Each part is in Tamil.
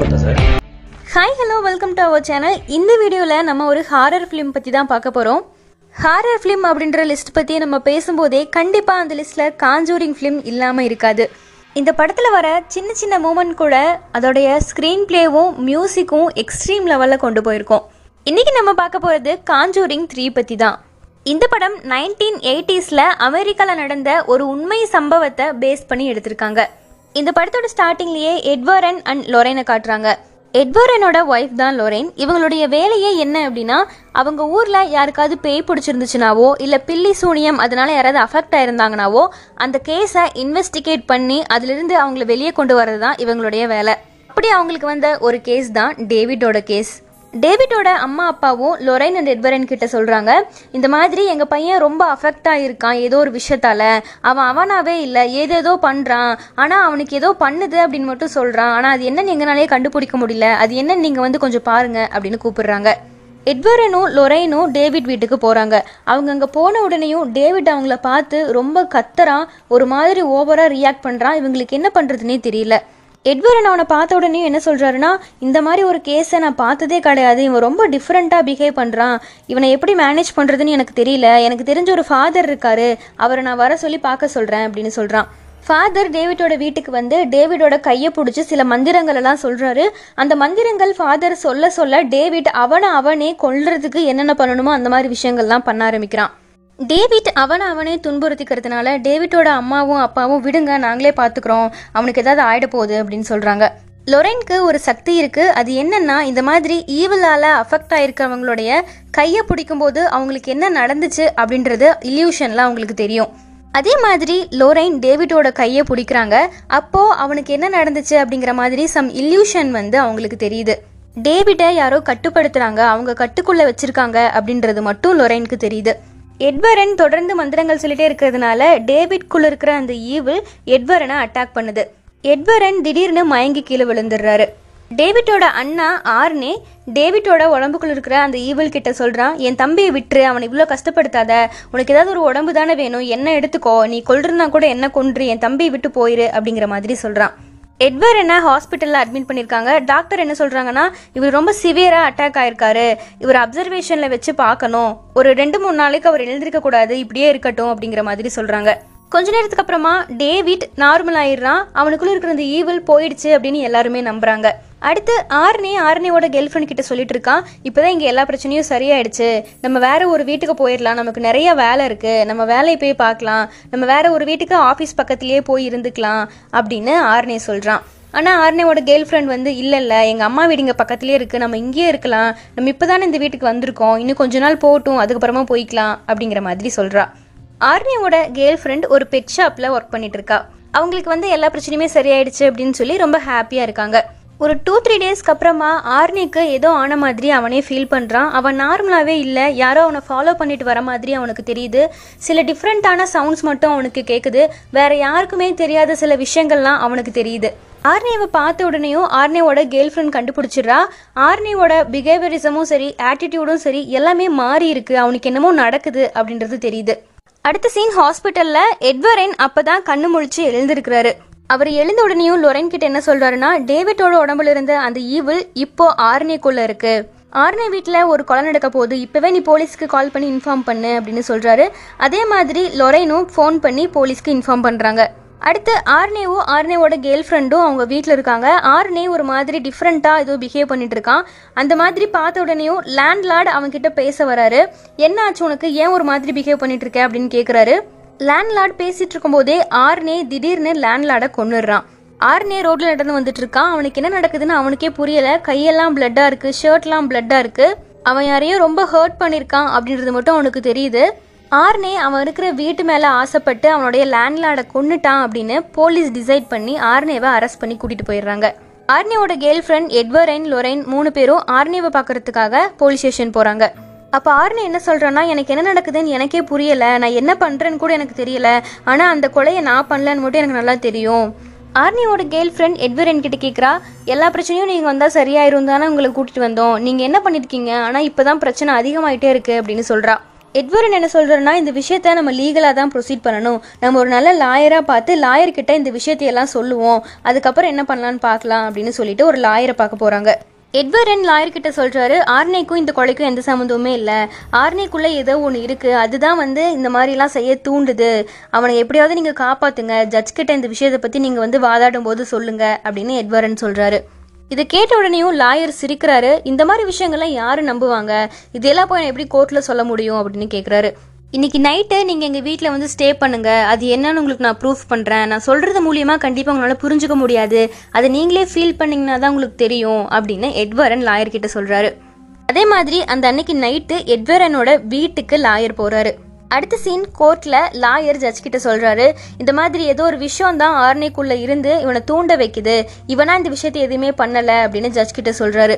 நான் sir hi hello welcome to our channel இந்த வீடியோவில் நம்ம ஒரு ஹாரர் ஃபிலிம் பற்றி தான் பார்க்க போகிறோம் ஹாரர் ஃபிலிம் அப்படின்ற லிஸ்ட் பற்றி நம்ம பேசும்போதே கண்டிப்பாக அந்த லிஸ்ட்டில் காஞ்சூரிங் ஃபிலிம் இல்லாமல் இருக்காது இந்த படத்தில் வர சின்ன சின்ன மூமெண்ட் கூட அதோடைய ஸ்க்ரீன் பிளேவும் மியூசிக்கும் எக்ஸ்ட்ரீம் லெவலில் கொண்டு போயிருக்கோம் இன்றைக்கி நம்ம பார்க்க போகிறது காஞ்சூரிங் த்ரீ பற்றி தான் இந்த படம் நைன்டீன் எயிட்டிஸில் அமெரிக்காவில் நடந்த ஒரு உண்மை சம்பவத்தை பேஸ் பண்ணி எடுத்திருக்காங்க இந்த படத்தோட ஸ்டார்டிங்லயே எட்வரன் அண்ட் லொரைனை காட்டுறாங்க எட்வரனோட ஒய்ஃப் தான் லொரேன் இவங்களுடைய வேலையே என்ன அப்படின்னா அவங்க ஊரில் யாருக்காவது பேய் பிடிச்சிருந்துச்சுனாவோ இல்லை பில்லி சூனியம் அதனால யாராவது அஃபெக்ட் ஆயிருந்தாங்கனாவோ அந்த கேஸை இன்வெஸ்டிகேட் பண்ணி அதிலிருந்து அவங்கள வெளியே கொண்டு வர்றது தான் இவங்களுடைய வேலை அப்படி அவங்களுக்கு வந்த ஒரு கேஸ் தான் டேவிடோட கேஸ் டேவிடோட அம்மா அப்பாவும் லொரைன் அண்ட் எட்வரன் கிட்ட சொல்கிறாங்க இந்த மாதிரி எங்கள் பையன் ரொம்ப அஃபெக்ட் ஆகிருக்கான் ஏதோ ஒரு விஷயத்தால் அவன் அவனாவே இல்லை ஏதேதோ பண்ணுறான் ஆனால் அவனுக்கு ஏதோ பண்ணுது அப்படின்னு மட்டும் சொல்கிறான் ஆனால் அது என்னன்னு எங்களாலே கண்டுபிடிக்க முடியல அது என்னன்னு நீங்கள் வந்து கொஞ்சம் பாருங்க அப்படின்னு கூப்பிடுறாங்க எட்வரனும் லொரைனும் டேவிட் வீட்டுக்கு போகிறாங்க அவங்க அங்கே போன உடனேயும் டேவிட் அவங்கள பார்த்து ரொம்ப கத்துறான் ஒரு மாதிரி ஓவராக ரியாக்ட் பண்ணுறான் இவங்களுக்கு என்ன பண்ணுறதுனே தெரியல எட்வரன் அவனை பார்த்த உடனே என்ன சொல்கிறாருன்னா இந்த மாதிரி ஒரு கேஸை நான் பார்த்ததே கிடையாது இவன் ரொம்ப டிஃப்ரெண்ட்டாக பிஹேவ் பண்ணுறான் இவனை எப்படி மேனேஜ் பண்ணுறதுன்னு எனக்கு தெரியல எனக்கு தெரிஞ்ச ஒரு ஃபாதர் இருக்காரு அவரை நான் வர சொல்லி பார்க்க சொல்கிறேன் அப்படின்னு சொல்கிறான் ஃபாதர் டேவிடோட வீட்டுக்கு வந்து டேவிடோட கையை பிடிச்சி சில மந்திரங்கள் எல்லாம் சொல்கிறாரு அந்த மந்திரங்கள் ஃபாதர் சொல்ல சொல்ல டேவிட் அவனை அவனே கொல்றதுக்கு என்னென்ன பண்ணணுமோ அந்த மாதிரி விஷயங்கள்லாம் பண்ண ஆரம்பிக்கிறான் டேவிட் அவனை அவனே துன்புறுத்திக்கிறதுனால டேவிட்டோட அம்மாவும் அப்பாவும் விடுங்க நாங்களே பார்த்துக்குறோம் அவனுக்கு ஏதாவது ஆயிட போகுது அப்படின்னு சொல்கிறாங்க லொரென்க்கு ஒரு சக்தி இருக்குது அது என்னன்னா இந்த மாதிரி ஈவலால் அஃபெக்ட் ஆகிருக்கிறவங்களுடைய கையை பிடிக்கும்போது அவங்களுக்கு என்ன நடந்துச்சு அப்படின்றது இல்யூஷன்ல அவங்களுக்கு தெரியும் அதே மாதிரி லோரைன் டேவிடோட கையை பிடிக்கிறாங்க அப்போது அவனுக்கு என்ன நடந்துச்சு அப்படிங்கிற மாதிரி சம் இல்யூஷன் வந்து அவங்களுக்கு தெரியுது டேவிட்டை யாரோ கட்டுப்படுத்துகிறாங்க அவங்க கட்டுக்குள்ளே வச்சுருக்காங்க அப்படின்றது மட்டும் லொரைனுக்கு தெரியுது எட்வரன் தொடர்ந்து மந்திரங்கள் சொல்லிட்டே இருக்கிறதுனால டேவிட்குள்ள இருக்கிற அந்த ஈவில் எட்வரனை அட்டாக் பண்ணுது எட்வரன் திடீர்னு மயங்கி கீழே விழுந்துடுறாரு டேவிட்டோட அண்ணா ஆர்னே டேவிட்டோட உடம்புக்குள்ள இருக்கிற அந்த ஈவில் கிட்ட சொல்கிறான் என் தம்பியை விட்டுரு அவனை இவ்வளோ கஷ்டப்படுத்தாத உனக்கு ஏதாவது ஒரு உடம்பு தானே வேணும் என்ன எடுத்துக்கோ நீ கொல்றதுனா கூட என்ன கொன்று என் தம்பியை விட்டு போயிரு அப்படிங்கிற மாதிரி சொல்கிறான் எட்வர் என்ன ஹாஸ்பிட்டலில் அட்மிட் பண்ணியிருக்காங்க டாக்டர் என்ன சொல்கிறாங்கன்னா இவர் ரொம்ப சிவியராக அட்டாக் ஆயிருக்காரு இவர் அப்சர்வேஷனில் வச்சு பார்க்கணும் ஒரு ரெண்டு மூணு நாளைக்கு அவர் எழுந்திருக்க கூடாது இப்படியே இருக்கட்டும் அப்படிங்கிற மாதிரி சொல்கிறாங்க கொஞ்ச நேரத்துக்கு அப்புறமா டேவிட் நார்மல் ஆயிடுறான் அவனுக்குள்ளே இருக்கிற அந்த ஈவில் போயிடுச்சு அப்படின்னு எல்லாருமே நம்புறாங்க அடுத்து ஆர்னே ஆர்னேவோட கேர்ள் ஃப்ரெண்ட் கிட்ட சொல்லிட்டு இருக்கான் இப்போதான் இங்கே எல்லா பிரச்சனையும் சரியாயிடுச்சு நம்ம வேற ஒரு வீட்டுக்கு போயிடலாம் நமக்கு நிறைய வேலை இருக்கு நம்ம வேலையை போய் பார்க்கலாம் நம்ம வேற ஒரு வீட்டுக்கு ஆஃபீஸ் பக்கத்திலேயே போய் இருந்துக்கலாம் அப்படின்னு ஆர்னே சொல்கிறான் ஆனால் ஆர்னேவோட கேர்ள் ஃப்ரெண்ட் வந்து இல்லை இல்லை எங்கள் அம்மா வீடு இங்கே பக்கத்துலேயே இருக்குது நம்ம இங்கேயே இருக்கலாம் நம்ம இப்போ தானே இந்த வீட்டுக்கு வந்திருக்கோம் இன்னும் கொஞ்ச நாள் போகட்டும் அதுக்கப்புறமா போய்க்கலாம் அப்படிங்கிற மாதிரி சொல்கிறான் ஆர்மியோட கேர்ள் ஃப்ரெண்ட் ஒரு பெட் ஷாப்பில் ஒர்க் பண்ணிட்டு இருக்கா அவங்களுக்கு வந்து எல்லா பிரச்சனையுமே சரியாயிடுச்சு அப்படின்னு சொல்லி ரொம்ப ஹாப்பியாக இருக்காங்க ஒரு டூ த்ரீ டேஸ்க்கு அப்புறமா ஆர்னிக்கு ஏதோ ஆன மாதிரி அவனே ஃபீல் பண்ணுறான் அவன் நார்மலாகவே இல்லை யாரோ அவனை ஃபாலோ பண்ணிட்டு வர மாதிரி அவனுக்கு தெரியுது சில டிஃப்ரெண்ட்டான சவுண்ட்ஸ் மட்டும் அவனுக்கு கேட்குது வேற யாருக்குமே தெரியாத சில விஷயங்கள்லாம் அவனுக்கு தெரியுது ஆர்னியவை பார்த்த உடனேயும் ஆர்னியோட கேர்ள் ஃப்ரெண்ட் கண்டுபிடிச்சிடுறா ஆர்னியோட பிஹேவியரிசமும் சரி ஆட்டிடியூடும் சரி எல்லாமே மாறி இருக்கு அவனுக்கு என்னமோ நடக்குது அப்படின்றது தெரியுது அடுத்த சீன் ஹாஸ்பிட்டல்ல எட்வரின் அப்பதான் கண்ணு முழிச்சு எழுந்திருக்கிறாரு அவர் எழுந்த உடனேயும் லொரைன் கிட்ட என்ன சொல்றாருன்னா டேவிட்டோட உடம்புல இருந்த அந்த ஈவில் இப்போ ஆர்னேக்குள்ள இருக்கு ஆர்னே வீட்டில் ஒரு கொலை நடக்க போகுது இப்போவே நீ போலீஸ்க்கு கால் பண்ணி இன்ஃபார்ம் பண்ணு அப்படின்னு சொல்கிறாரு அதே மாதிரி லொரைனும் ஃபோன் பண்ணி போலீஸ்க்கு இன்ஃபார்ம் பண்ணுறாங்க அடுத்து ஆர்னேவும் ஆர்னேவோட கேர்ள் ஃப்ரெண்டும் அவங்க வீட்டில் இருக்காங்க ஆர்னே ஒரு மாதிரி டிஃப்ரெண்ட்டாக ஏதோ பிஹேவ் பண்ணிட்டு இருக்கான் அந்த மாதிரி பார்த்த உடனேயும் லார்டு அவங்ககிட்ட பேச வராரு என்ன ஆச்சு உனக்கு ஏன் ஒரு மாதிரி பிஹேவ் பண்ணிட்டு இருக்க அப்படின்னு கேட்குறாரு லார்டு பேசிட்டு இருக்கும்போதே ஆர்னே திடீர்னு லேண்ட் லார்டை கொண்டுடுறான் ஆர்னே ரோட்ல நடந்து வந்துட்டு இருக்கான் அவனுக்கு என்ன நடக்குதுன்னு அவனுக்கே புரியல கையெல்லாம் பிளட்டா இருக்கு ஷர்ட்லாம் பிளட்டா இருக்கு அவன் யாரையும் ரொம்ப ஹர்ட் பண்ணியிருக்கான் அப்படின்றது மட்டும் அவனுக்கு தெரியுது ஆர்னி அவன் இருக்கிற வீட்டு மேலே ஆசைப்பட்டு அவனுடைய லேண்ட்லார்டை கொண்டுட்டான் அப்படின்னு போலீஸ் டிசைட் பண்ணி ஆர்னேவை அரெஸ்ட் பண்ணி கூட்டிகிட்டு போயிடுறாங்க ஆர்னியோட கேர்ள் ஃப்ரெண்ட் எட்வர்ட் லொரைன் மூணு பேரும் ஆர்னியவை பார்க்கறதுக்காக போலீஸ் ஸ்டேஷன் போகிறாங்க அப்போ ஆர்னி என்ன சொல்கிறேன்னா எனக்கு என்ன நடக்குதுன்னு எனக்கே புரியல நான் என்ன பண்ணுறேன்னு கூட எனக்கு தெரியல ஆனால் அந்த கொலையை நான் பண்ணலன்னு மட்டும் எனக்கு நல்லா தெரியும் ஆர்னியோட கேர்ள் ஃப்ரெண்ட் என் கிட்ட கேட்குறா எல்லா பிரச்சனையும் நீங்கள் வந்தால் சரியாயிரும் தானே உங்களை கூட்டிகிட்டு வந்தோம் நீங்கள் என்ன பண்ணியிருக்கீங்க ஆனால் இப்போ தான் பிரச்சனை அதிகமாயிட்டே இருக்குது அப்படின்னு சொல்கிறா எட்வரன் என்ன சொல்கிறேன்னா இந்த விஷயத்த நம்ம லீகலாக தான் ப்ரொசீட் பண்ணணும் நம்ம ஒரு நல்ல லாயராக பார்த்து லாயர்கிட்ட இந்த விஷயத்தையெல்லாம் சொல்லுவோம் அதுக்கப்புறம் என்ன பண்ணலான்னு பார்க்கலாம் அப்படின்னு சொல்லிட்டு ஒரு லாயரை பார்க்க போகிறாங்க எட்வரன் லாயர்கிட்ட சொல்கிறாரு ஆர்னேக்கும் இந்த கொலைக்கும் எந்த சம்மந்தமுமே இல்லை ஆர்னேக்குள்ளே ஏதோ ஒன்று இருக்குது அதுதான் வந்து இந்த மாதிரிலாம் செய்ய தூண்டுது அவனை எப்படியாவது நீங்கள் காப்பாற்றுங்க ஜட்ஜ்கிட்ட இந்த விஷயத்தை பற்றி நீங்கள் வந்து வாதாடும் போது சொல்லுங்கள் அப்படின்னு எட்வரன் சொல்கிறாரு இதை கேட்ட உடனேயும் லாயர் சிரிக்கிறாரு இந்த மாதிரி விஷயங்கள்லாம் யாரும் நம்புவாங்க இதெல்லாம் போய் எப்படி கோர்ட்டில் சொல்ல முடியும் அப்படின்னு கேட்குறாரு இன்னைக்கு நைட்டு நீங்கள் எங்கள் வீட்டில் வந்து ஸ்டே பண்ணுங்கள் அது என்னன்னு உங்களுக்கு நான் ப்ரூஃப் பண்ணுறேன் நான் சொல்கிறது மூலியமாக கண்டிப்பாக உங்களால் புரிஞ்சுக்க முடியாது அதை நீங்களே ஃபீல் பண்ணிங்கன்னா தான் உங்களுக்கு தெரியும் அப்படின்னு எட்வரன் லாயர்கிட்ட சொல்கிறாரு அதே மாதிரி அந்த அன்னைக்கு நைட்டு எட்வரனோட வீட்டுக்கு லாயர் போகிறாரு அடுத்த சீன் கோர்ட்டில் லாயர் ஜட்ஜ் கிட்ட சொல்கிறாரு இந்த மாதிரி ஏதோ ஒரு விஷயம் தான் ஆர்னைக்குள்ள இருந்து இவனை தூண்ட வைக்குது இவனா இந்த விஷயத்தை எதுவுமே பண்ணலை அப்படின்னு ஜட்ஜ் கிட்ட சொல்கிறாரு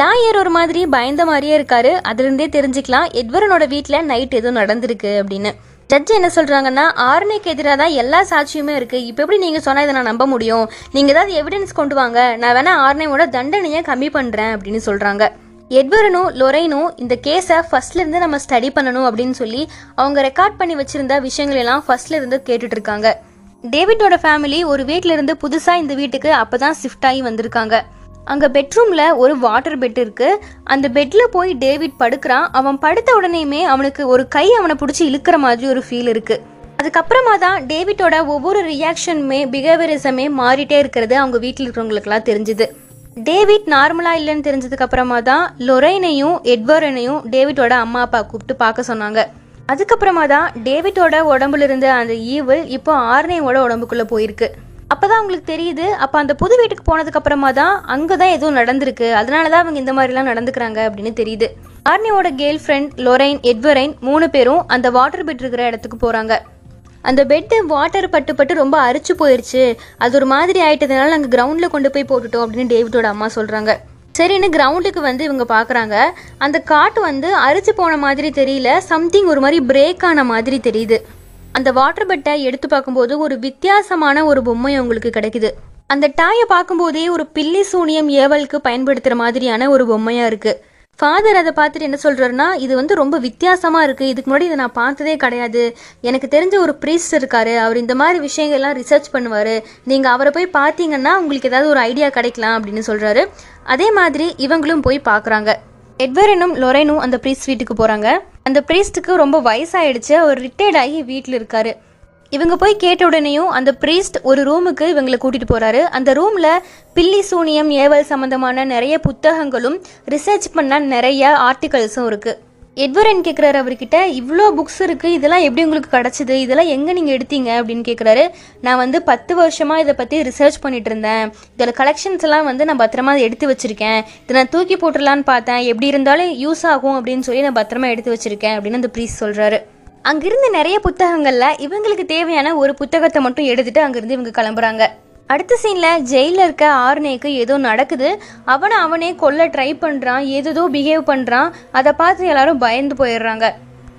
லாயர் ஒரு மாதிரி பயந்த மாதிரியே இருக்காரு அதுலேருந்தே தெரிஞ்சுக்கலாம் எட்வரனோட வீட்டில் நைட் எதுவும் நடந்திருக்கு அப்படின்னு ஜட்ஜ் என்ன சொல்றாங்கன்னா ஆர்னைக்கு எதிராக தான் எல்லா சாட்சியுமே இருக்குது இப்போ எப்படி நீங்கள் சொன்னால் இதை நான் நம்ப முடியும் நீங்கள் ஏதாவது எவிடன்ஸ் கொண்டு வாங்க நான் வேணால் ஆர்னையோட தண்டனையை கம்மி பண்ணுறேன் அப்படின்னு சொல்கிறாங்க எட்வரனும் லொரைனும் இந்த கேஸை ஃபர்ஸ்ட்லேருந்து நம்ம ஸ்டடி பண்ணணும் அப்படின்னு சொல்லி அவங்க ரெக்கார்ட் பண்ணி வச்சிருந்த விஷயங்கள் எல்லாம் ஃபர்ஸ்ட்லேருந்து கேட்டுட்டு இருக்காங்க டேவிட்டோட ஃபேமிலி ஒரு இருந்து புதுசாக இந்த வீட்டுக்கு அப்போ தான் ஷிஃப்ட் ஆகி வந்திருக்காங்க அங்கே பெட்ரூமில் ஒரு வாட்டர் பெட் இருக்குது அந்த பெட்டில் போய் டேவிட் படுக்கிறான் அவன் படுத்த உடனேயுமே அவனுக்கு ஒரு கை அவனை பிடிச்சி இழுக்கிற மாதிரி ஒரு ஃபீல் இருக்குது அதுக்கப்புறமா தான் டேவிட்டோட ஒவ்வொரு ரியாக்ஷனுமே பிஹேவியரிசமே மாறிட்டே இருக்கிறது அவங்க வீட்டில் இருக்கிறவங்களுக்குலாம் தெரிஞ்சுது டேவிட் நார்மலாக இல்லைன்னு தெரிஞ்சதுக்கு அப்புறமா தான் லொரைனையும் எட்வர்னையும் டேவிட்டோட அம்மா அப்பா கூப்பிட்டு பார்க்க சொன்னாங்க அதுக்கப்புறமா தான் டேவிட்டோட உடம்புல இருந்த அந்த ஈவல் இப்போ ஆர்னையோட உடம்புக்குள்ளே போயிருக்கு அப்பதான் அவங்களுக்கு தெரியுது அப்போ அந்த புது வீட்டுக்கு போனதுக்கு அப்புறமா தான் அங்கே தான் எதுவும் நடந்திருக்கு அதனால தான் அவங்க இந்த மாதிரிலாம் நடந்துக்கிறாங்க அப்படின்னு தெரியுது ஆர்னியோட கேர்ள் ஃப்ரெண்ட் லொரைன் எட்வரைன் மூணு பேரும் அந்த வாட்டர் பெட் இருக்கிற இடத்துக்கு போகிறாங்க அந்த பெட்டு வாட்டர் பட்டு பட்டு ரொம்ப அரிச்சு போயிடுச்சு அது ஒரு மாதிரி ஆயிட்டதுனால நாங்கள் கிரவுண்டில் கொண்டு போய் போட்டுட்டோம் அப்படின்னு டேவிடோட அம்மா சொல்கிறாங்க சரின்னு கிரவுண்டுக்கு வந்து இவங்க பார்க்குறாங்க அந்த காட்டு வந்து அரிச்சு போன மாதிரி தெரியல சம்திங் ஒரு மாதிரி பிரேக் ஆன மாதிரி தெரியுது அந்த வாட்டர் பெட்டை எடுத்து பார்க்கும்போது ஒரு வித்தியாசமான ஒரு பொம்மை அவங்களுக்கு கிடைக்குது அந்த டாயை பார்க்கும்போதே ஒரு பில்லி சூனியம் ஏவலுக்கு பயன்படுத்துகிற மாதிரியான ஒரு பொம்மையாக இருக்குது ஃபாதர் அதை பார்த்துட்டு என்ன சொல்கிறாருன்னா இது வந்து ரொம்ப வித்தியாசமாக இருக்குது இதுக்கு முன்னாடி இதை நான் பார்த்ததே கிடையாது எனக்கு தெரிஞ்ச ஒரு ப்ரீஸ்ட் இருக்கார் அவர் இந்த மாதிரி விஷயங்கள்லாம் ரிசர்ச் பண்ணுவார் நீங்கள் அவரை போய் பார்த்தீங்கன்னா உங்களுக்கு ஏதாவது ஒரு ஐடியா கிடைக்கலாம் அப்படின்னு சொல்கிறாரு அதே மாதிரி இவங்களும் போய் பார்க்குறாங்க எட்வரனும் லொரைனும் அந்த ப்ரீஸ்ட் வீட்டுக்கு போகிறாங்க அந்த ப்ரீஸ்ட்டுக்கு ரொம்ப வயசாகிடுச்சு அவர் ரிட்டையர்ட் ஆகி வீட்டில் இருக்காரு இவங்க போய் கேட்ட உடனேயும் அந்த ப்ரீஸ்ட் ஒரு ரூமுக்கு இவங்களை கூட்டிகிட்டு போகிறாரு அந்த ரூமில் பில்லி சூனியம் ஏவல் சம்மந்தமான நிறைய புத்தகங்களும் ரிசர்ச் பண்ண நிறைய ஆர்டிகல்ஸும் இருக்குது எட்வரன் கேட்குறாரு அவர்கிட்ட இவ்வளோ புக்ஸ் இருக்குது இதெல்லாம் எப்படி உங்களுக்கு கிடச்சிது இதெல்லாம் எங்கே நீங்கள் எடுத்தீங்க அப்படின்னு கேட்குறாரு நான் வந்து பத்து வருஷமாக இதை பற்றி ரிசர்ச் பண்ணிட்டு இருந்தேன் இதில் கலெக்ஷன்ஸ் எல்லாம் வந்து நான் பத்திரமா எடுத்து வச்சுருக்கேன் இதை நான் தூக்கி போட்டுடலான்னு பார்த்தேன் எப்படி இருந்தாலும் யூஸ் ஆகும் அப்படின்னு சொல்லி நான் பத்திரமா எடுத்து வச்சுருக்கேன் அப்படின்னு அந்த ப்ரீஸ் சொல்கிறாரு அங்கிருந்த நிறைய புத்தகங்கள்ல இவங்களுக்கு தேவையான ஒரு புத்தகத்தை மட்டும் எடுத்துட்டு அங்கிருந்து இவங்க கிளம்புறாங்க அடுத்த சீனில் ஜெயிலில் இருக்க ஆர்னேக்கு ஏதோ நடக்குது அவனை அவனே கொல்ல ட்ரை பண்ணுறான் ஏதோ பிஹேவ் பண்ணுறான் அதை பார்த்து எல்லாரும் பயந்து போயிடுறாங்க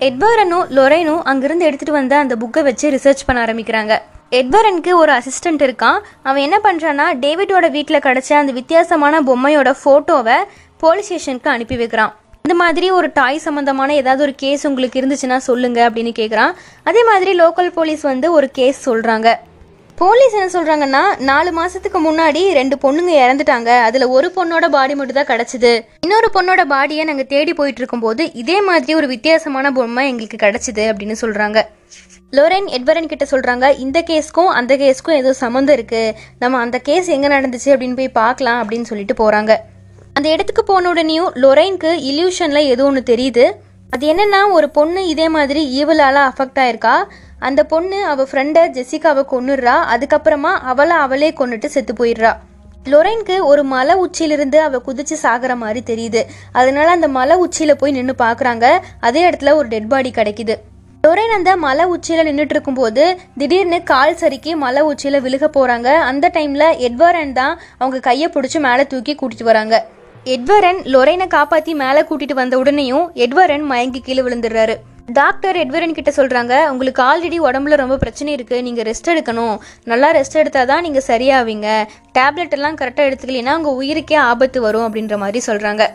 எட்வரனும் லொரைனும் அங்கிருந்து எடுத்துகிட்டு வந்த அந்த புக்கை வச்சு ரிசர்ச் பண்ண ஆரம்பிக்கிறாங்க எட்வரனுக்கு ஒரு அசிஸ்டன்ட் இருக்கான் அவன் என்ன பண்ணுறான்னா டேவிடோட வீட்டில் கிடச்ச அந்த வித்தியாசமான பொம்மையோட ஃபோட்டோவை போலீஸ் ஸ்டேஷனுக்கு அனுப்பி வைக்கிறான் இந்த மாதிரி ஒரு டாய் சம்மந்தமான ஏதாவது ஒரு கேஸ் உங்களுக்கு இருந்துச்சுன்னா சொல்லுங்கள் அப்படின்னு கேட்குறான் அதே மாதிரி லோக்கல் போலீஸ் வந்து ஒரு கேஸ் சொல்கிறாங்க போலீஸ் என்ன சொல்கிறாங்கன்னா நாலு மாதத்துக்கு முன்னாடி ரெண்டு பொண்ணுங்க இறந்துட்டாங்க அதில் ஒரு பொண்ணோட பாடி மட்டும் தான் கிடச்சிது இன்னொரு பொண்ணோட பாடியை நாங்கள் தேடி போயிட்டு போது இதே மாதிரி ஒரு வித்தியாசமான பொம்மை எங்களுக்கு கிடச்சிது அப்படின்னு சொல்கிறாங்க லோரேன் எட்வரன் கிட்ட சொல்கிறாங்க இந்த கேஸ்க்கும் அந்த கேஸ்க்கும் ஏதோ சம்மந்தம் இருக்குது நம்ம அந்த கேஸ் எங்கே நடந்துச்சு அப்படின்னு போய் பார்க்கலாம் அப்படின்னு சொல்லிட்டு போகிறாங்க அந்த இடத்துக்கு போன உடனேயும் லொரைனுக்கு இல்யூஷன்ல எது ஒன்று தெரியுது அது என்னன்னா ஒரு பொண்ணு இதே மாதிரி ஈவலால அஃபெக்ட் ஆயிருக்கா அந்த பொண்ணு அவள் ஃப்ரெண்டை ஜெசிகாவை கொன்னுடுறா அதுக்கப்புறமா அவளை அவளே கொண்டுட்டு செத்து போயிடுறா லொரைனுக்கு ஒரு மலை உச்சியிலிருந்து அவள் குதிச்சு சாகிற மாதிரி தெரியுது அதனால அந்த மலை உச்சியில போய் நின்று பார்க்குறாங்க அதே இடத்துல ஒரு டெட் பாடி கிடைக்குது லொரைன் அந்த மலை உச்சியில நின்றுட்டு இருக்கும்போது திடீர்னு கால் சறுக்கி மலை உச்சியில விழுக போறாங்க அந்த டைம்ல எட்வாரன் தான் அவங்க கையை பிடிச்சி மேலே தூக்கி கூட்டிட்டு வராங்க எட்வரன் லொரைனை காப்பாற்றி மேலே கூட்டிட்டு வந்த உடனேயும் எட்வரன் மயங்கி கீழே விழுந்துடுறாரு டாக்டர் எட்வரன் கிட்ட சொல்கிறாங்க உங்களுக்கு ஆல்ரெடி உடம்புல ரொம்ப பிரச்சனை இருக்குது நீங்கள் ரெஸ்ட் எடுக்கணும் நல்லா ரெஸ்ட் எடுத்தால் தான் நீங்கள் சரியாவீங்க டேப்லெட் எல்லாம் கரெக்டாக எடுத்துக்கலைன்னா உங்க உயிருக்கே ஆபத்து வரும் அப்படின்ற மாதிரி சொல்கிறாங்க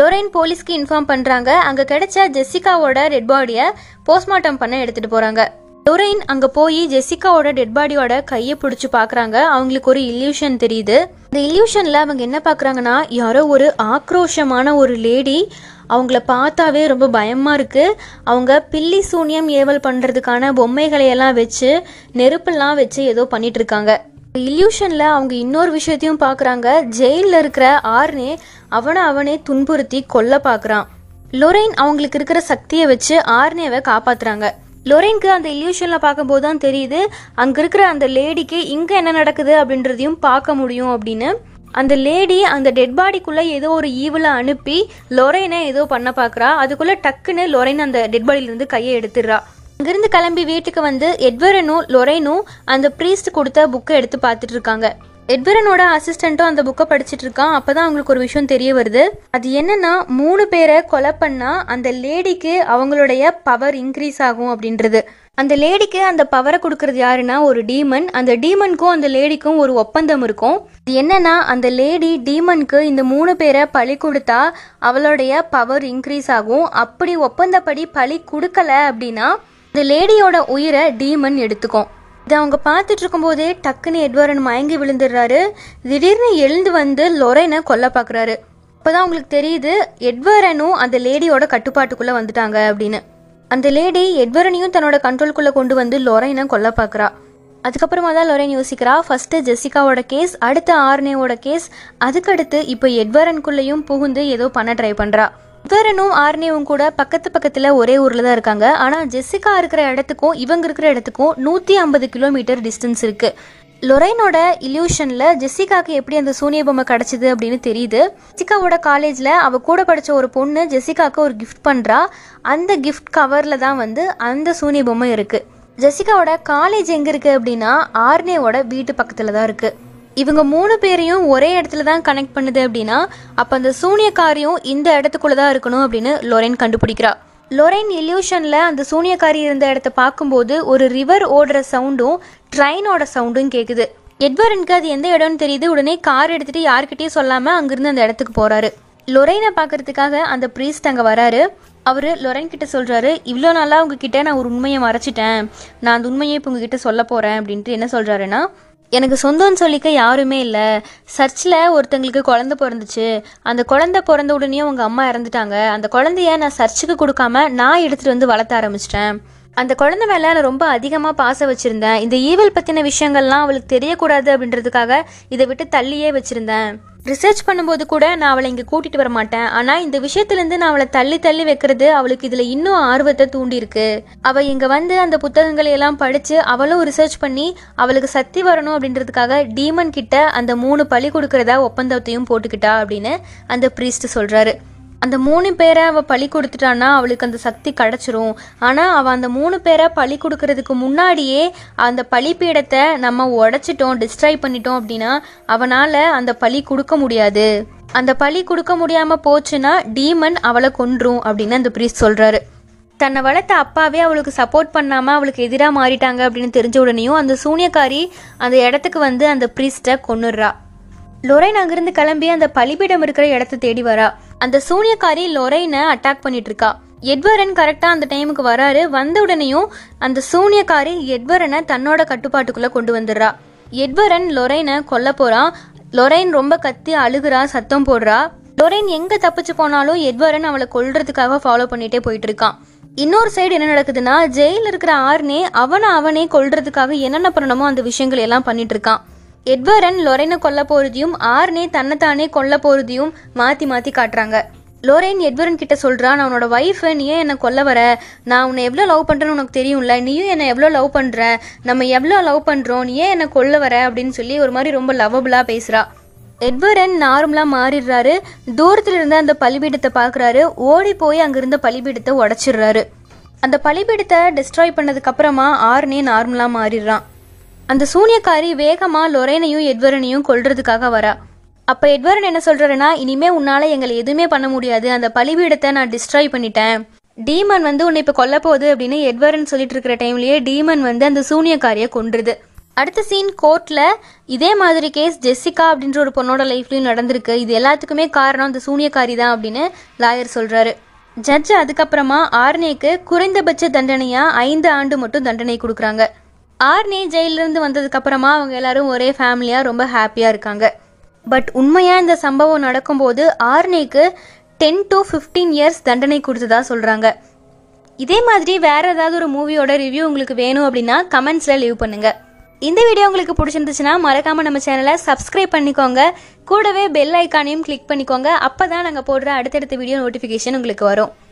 லொரைன் போலீஸ்க்கு இன்ஃபார்ம் பண்ணுறாங்க அங்கே கிடைச்ச ஜெசிகாவோட ரெட் பாடியை போஸ்ட்மார்ட்டம் பண்ண எடுத்துகிட்டு போகிறாங்க டொரைன் அங்கே போய் ஜெசிகாவோட டெட் பாடியோட கையை பிடிச்சி பார்க்குறாங்க அவங்களுக்கு ஒரு இல்யூஷன் தெரியுது இந்த இல்யூஷனில் அவங்க என்ன பார்க்குறாங்கன்னா யாரோ ஒரு ஆக்ரோஷமான ஒரு லேடி அவங்கள பார்த்தாவே ரொம்ப பயமாக இருக்குது அவங்க பில்லி சூனியம் ஏவல் பண்ணுறதுக்கான பொம்மைகளையெல்லாம் வச்சு நெருப்பெல்லாம் வச்சு ஏதோ பண்ணிகிட்ருக்காங்க இல்யூஷனில் அவங்க இன்னொரு விஷயத்தையும் பார்க்குறாங்க ஜெயிலில் இருக்கிற ஆர்னே அவனை அவனே துன்புறுத்தி கொல்ல பார்க்குறான் லொரைன் அவங்களுக்கு இருக்கிற சக்தியை வச்சு ஆர்னேவை காப்பாற்றுறாங்க லொரேனுக்கு அந்த இல்யூஷனில் பார்க்கும்போது தான் தெரியுது அங்கே இருக்கிற அந்த லேடிக்கு இங்கே என்ன நடக்குது அப்படின்றதையும் பார்க்க முடியும் அப்படின்னு அந்த லேடி அந்த டெட் பாடிக்குள்ளே ஏதோ ஒரு ஈவில் அனுப்பி லொரைனை ஏதோ பண்ண பார்க்குறா அதுக்குள்ளே டக்குன்னு லொரைன் அந்த டெட் பாடியிலேருந்து கையை எடுத்துடுறா அங்கிருந்து கிளம்பி வீட்டுக்கு வந்து எட்வரனும் லொரைனும் அந்த ப்ரீஸ்ட் கொடுத்த புக்கை எடுத்து பார்த்துட்டு இருக்காங்க எட்வரனோட அசிஸ்டண்ட்டும் அந்த புக்கை படிச்சுட்டு இருக்கான் தான் அவங்களுக்கு ஒரு விஷயம் தெரிய வருது அது என்னன்னா மூணு பேரை கொலை பண்ணா அந்த லேடிக்கு அவங்களுடைய பவர் இன்க்ரீஸ் ஆகும் அப்படின்றது அந்த லேடிக்கு அந்த பவரை கொடுக்கறது யாருன்னா ஒரு டீமன் அந்த டீமனுக்கும் அந்த லேடிக்கும் ஒரு ஒப்பந்தம் இருக்கும் இது என்னன்னா அந்த லேடி டீமனுக்கு இந்த மூணு பேரை பழி கொடுத்தா அவளுடைய பவர் இன்க்ரீஸ் ஆகும் அப்படி ஒப்பந்தப்படி பழி கொடுக்கல அப்படின்னா இந்த லேடியோட உயிரை டீமன் எடுத்துக்கும் இதை அவங்க பார்த்துட்டு இருக்கும்போதே டக்குன்னு எட்வரன் மயங்கி விழுந்துடுறாரு திடீர்னு எழுந்து வந்து லொரைனை கொல்ல பார்க்குறாரு அப்போதான் அவங்களுக்கு தெரியுது எட்வரனும் அந்த லேடியோட கட்டுப்பாட்டுக்குள்ளே வந்துட்டாங்க அப்படின்னு அந்த லேடி எட்வரனையும் தன்னோட கண்ட்ரோல்குள்ளே கொண்டு வந்து லொரைனை கொல்ல பார்க்குறா அதுக்கப்புறமா தான் லொரைன் யோசிக்கிறா ஃபர்ஸ்ட்டு ஜெசிகாவோட கேஸ் அடுத்து ஆர்னேவோட கேஸ் அதுக்கடுத்து இப்போ எட்வரனுக்குள்ளேயும் புகுந்து ஏதோ பண்ண ட்ரை பண்ணுறா உதரனும் ஆர்னியவும் கூட பக்கத்து பக்கத்தில் ஒரே ஊரில் தான் இருக்காங்க ஆனால் ஜெசிகா இருக்கிற இடத்துக்கும் இவங்க இருக்கிற இடத்துக்கும் நூற்றி ஐம்பது கிலோமீட்டர் டிஸ்டன்ஸ் இருக்குது லொரைனோட இல்யூஷனில் ஜெசிகாக்கு எப்படி அந்த சூனிய பொம்மை கிடச்சிது அப்படின்னு தெரியுது ஜெசிகாவோட காலேஜில் அவள் கூட படித்த ஒரு பொண்ணு ஜெசிகாவுக்கு ஒரு கிஃப்ட் பண்ணுறா அந்த கிஃப்ட் கவரில் தான் வந்து அந்த சூனிய பொம்மை இருக்குது ஜெசிகாவோட காலேஜ் எங்கே இருக்குது அப்படின்னா ஆர்னேவோட வீட்டு பக்கத்தில் தான் இருக்குது இவங்க மூணு பேரையும் ஒரே இடத்துல தான் கனெக்ட் பண்ணுது அப்படின்னா அப்போ அந்த சூனியக்காரியும் இந்த இடத்துக்குள்ள தான் இருக்கணும் அப்படின்னு லொரேன் கண்டுபிடிக்கிறா லொரைன் இல்யூஷனில் அந்த சூனியக்காரி இருந்த இடத்த பார்க்கும்போது ஒரு ரிவர் ஓடுற சவுண்டும் ட்ரெயினோட சவுண்டும் கேட்குது எட்வர்னுக்கு அது எந்த இடம்னு தெரியுது உடனே கார் எடுத்துகிட்டு யார்கிட்டயும் சொல்லாமல் அங்கேருந்து அந்த இடத்துக்கு போகிறாரு லொரைனை பார்க்கறதுக்காக அந்த ப்ரீஸ்ட் அங்கே வராரு அவர் லொரைன் கிட்ட சொல்கிறாரு இவ்வளோ நாளாக உங்ககிட்ட நான் ஒரு உண்மையை மறைச்சிட்டேன் நான் அந்த உண்மையை இப்போ உங்ககிட்ட சொல்ல போகிறேன் அப்படின்ட்டு என்ன சொல்கிறாருன்னா எனக்கு சொந்தம்னு சொல்லிக்க யாருமே இல்லை சர்ச்சில் ஒருத்தங்களுக்கு குழந்த பிறந்துச்சு அந்த குழந்த பிறந்த உடனே உங்கள் அம்மா இறந்துட்டாங்க அந்த குழந்தைய நான் சர்ச்சுக்கு கொடுக்காம நான் எடுத்துகிட்டு வந்து வளர்த்த ஆரம்பிச்சிட்டேன் அந்த குழந்த மேலே நான் ரொம்ப அதிகமாக பாசம் வச்சுருந்தேன் இந்த ஈவல் பற்றின விஷயங்கள்லாம் அவளுக்கு தெரியக்கூடாது அப்படின்றதுக்காக இதை விட்டு தள்ளியே வச்சுருந்தேன் ரிசர்ச் பண்ணும்போது கூட நான் அவளை இங்கே கூட்டிகிட்டு வர மாட்டேன் ஆனால் இந்த விஷயத்துலேருந்து நான் அவளை தள்ளி தள்ளி வைக்கிறது அவளுக்கு இதில் இன்னும் ஆர்வத்தை தூண்டியிருக்கு அவள் இங்கே வந்து அந்த புத்தகங்களை எல்லாம் படித்து அவளும் ரிசர்ச் பண்ணி அவளுக்கு சக்தி வரணும் அப்படின்றதுக்காக டீமன் கிட்ட அந்த மூணு பழி கொடுக்குறதா ஒப்பந்தத்தையும் போட்டுக்கிட்டா அப்படின்னு அந்த ப்ரீஸ்ட் சொல்கிறாரு அந்த மூணு பேரை அவள் பழி கொடுத்துட்டான்னா அவளுக்கு அந்த சக்தி கிடச்சிரும் ஆனால் அவள் அந்த மூணு பேரை பழி கொடுக்கறதுக்கு முன்னாடியே அந்த பழிப்பீடத்தை நம்ம உடச்சிட்டோம் டிஸ்ட்ராய் பண்ணிட்டோம் அப்படின்னா அவனால் அந்த பழி கொடுக்க முடியாது அந்த பழி கொடுக்க முடியாமல் போச்சுன்னா டீமன் அவளை கொன்றும் அப்படின்னு அந்த பிரீஸ் சொல்கிறாரு தன்னை வளர்த்த அப்பாவே அவளுக்கு சப்போர்ட் பண்ணாமல் அவளுக்கு எதிராக மாறிட்டாங்க அப்படின்னு தெரிஞ்ச உடனேயும் அந்த சூனியக்காரி அந்த இடத்துக்கு வந்து அந்த பிரீஸ்ட்டை கொன்னுடுறா லொரைன் அங்கிருந்து கிளம்பி அந்த பழிப்பீடம் இருக்கிற இடத்த தேடி வரா அந்த சூனியக்காரி லொரைனை அட்டாக் பண்ணிட்டு இருக்கா எட்வரன் கரெக்டாக அந்த டைமுக்கு வராரு வந்த உடனேயும் அந்த சூனியக்காரி எட்வரனை தன்னோட கட்டுப்பாட்டுக்குள்ளே கொண்டு வந்துடுறா எட்வரன் லொரைனை கொல்ல போகிறான் லொரைன் ரொம்ப கத்தி அழுகுறா சத்தம் போடுறா லொரைன் எங்கே தப்பிச்சு போனாலும் எட்வரன் அவளை கொல்றதுக்காக ஃபாலோ பண்ணிட்டே போயிட்டு இருக்கான் இன்னொரு சைடு என்ன நடக்குதுன்னா ஜெயிலில் இருக்கிற ஆர்னே அவனை அவனே கொல்றதுக்காக என்னென்ன பண்ணணுமோ அந்த விஷயங்கள் எல்லாம் பண்ணிட்டு இருக்கான் எட்வரன் லொரைனை கொல்ல போகிறதையும் ஆர்னே தன்னைத்தானே கொல்ல போகிறதையும் மாற்றி மாற்றி காட்டுறாங்க லோரேன் எட்வரன் கிட்ட சொல்றான் நான் உன்னோட ஒய்ஃபை நீ ஏன் என்னை கொல்ல வர நான் உன்னை எவ்வளோ லவ் பண்ணுறேன்னு உனக்கு தெரியும்ல நீயும் என்னை எவ்வளோ லவ் பண்ணுற நம்ம எவ்வளோ லவ் பண்ணுறோம் நீ ஏன் என்னை கொல்ல வர அப்படின்னு சொல்லி ஒரு மாதிரி ரொம்ப லவபுளா பேசுறா எட்வரன் நார்மலாக மாறிடுறாரு தூரத்தில் இருந்த அந்த பலிபீடத்தை பார்க்குறாரு ஓடி போய் அங்கிருந்த பலிபீடத்தை உடச்சிடுறாரு அந்த பலிபீடத்தை டிஸ்ட்ராய் பண்ணதுக்கப்புறமா ஆர்னே நார்மலாக மாறிடுறான் அந்த சூனியக்காரி வேகமா லொரேனையும் எட்வரனையும் கொள்றதுக்காக வரா அப்ப எட்வரன் என்ன சொல்றாருன்னா இனிமே உன்னால எங்களை எதுவுமே பண்ண முடியாது அந்த பழிவீடத்தை நான் டிஸ்ட்ராய் பண்ணிட்டேன் டீமன் வந்து உன்னை இப்போ கொல்ல போகுது அப்படின்னு எட்வரன் சொல்லிட்டு இருக்கிற டைம்லயே டீமன் வந்து அந்த சூனியக்காரியை கொன்றுது அடுத்த சீன் கோர்ட்டில் இதே மாதிரி கேஸ் ஜெசிகா அப்படின்ற ஒரு பொண்ணோட லைஃப்லையும் நடந்திருக்கு இது எல்லாத்துக்குமே காரணம் அந்த சூனியக்காரி தான் அப்படின்னு லாயர் சொல்கிறாரு ஜட்ஜ் அதுக்கப்புறமா ஆர்னேக்கு குறைந்தபட்ச தண்டனையாக ஐந்து ஆண்டு மட்டும் தண்டனை கொடுக்குறாங்க ஆர்னி ஜெயிலிருந்து வந்ததுக்கப்புறமா அவங்க எல்லாரும் ஒரே ஃபேமிலியாக ரொம்ப ஹாப்பியாக இருக்காங்க பட் உண்மையாக இந்த சம்பவம் நடக்கும்போது ஆர்னிக்கு டென் டு ஃபிஃப்டீன் இயர்ஸ் தண்டனை கொடுத்ததா சொல்கிறாங்க இதே மாதிரி வேறு ஏதாவது ஒரு மூவியோட ரிவ்யூ உங்களுக்கு வேணும் அப்படின்னா கமெண்ட்ஸில் லீவ் பண்ணுங்கள் இந்த வீடியோ உங்களுக்கு பிடிச்சிருந்துச்சுன்னா மறக்காமல் நம்ம சேனலை சப்ஸ்கிரைப் பண்ணிக்கோங்க கூடவே பெல் ஐக்கானையும் கிளிக் பண்ணிக்கோங்க அப்போ தான் நாங்கள் போடுற அடுத்தடுத்த வீடியோ நோட்டிஃபிகேஷன் உங்களுக்கு வரும்